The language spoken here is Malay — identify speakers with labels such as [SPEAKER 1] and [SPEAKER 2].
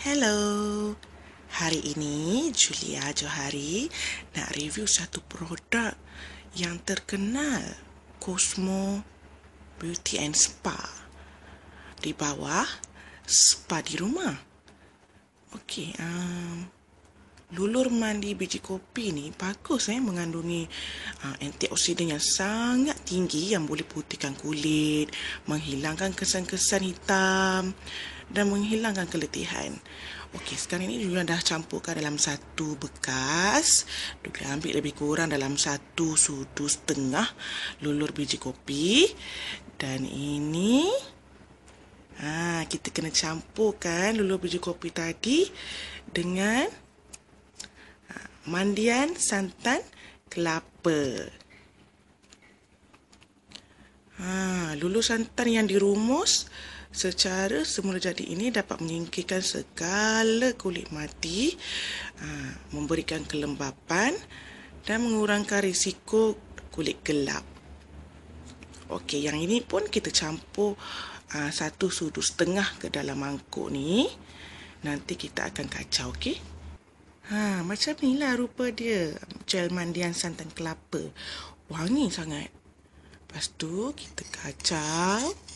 [SPEAKER 1] Hello. Hari ini Julia Johari nak review satu produk yang terkenal Cosmo Beauty and Spa. Di bawah spa di rumah. Okay, um, lulur mandi biji kopi ni bagus eh mengandungi uh, antioksidan yang sangat tinggi yang boleh putihkan kulit, menghilangkan kesan-kesan hitam dan menghilangkan keletihan. Okey, sekarang ini Julia dah campurkan dalam satu bekas. Julia ambil lebih kurang dalam satu sudu setengah lulur biji kopi. Dan ini Ha, kita kena campurkan lulur biji kopi tadi dengan mandian santan kelapa. Ha, lulus santan yang dirumus secara semula jadi ini dapat menyingkirkan segala kulit mati, ha, memberikan kelembapan dan mengurangkan risiko kulit gelap. Okey, yang ini pun kita campur ha, satu sudu setengah ke dalam mangkuk ni. Nanti kita akan kacau, okey? Ha, macam ni lah rupa dia. Gel mandian santan kelapa. Wangi sangat. Lepas tu, kita kacau.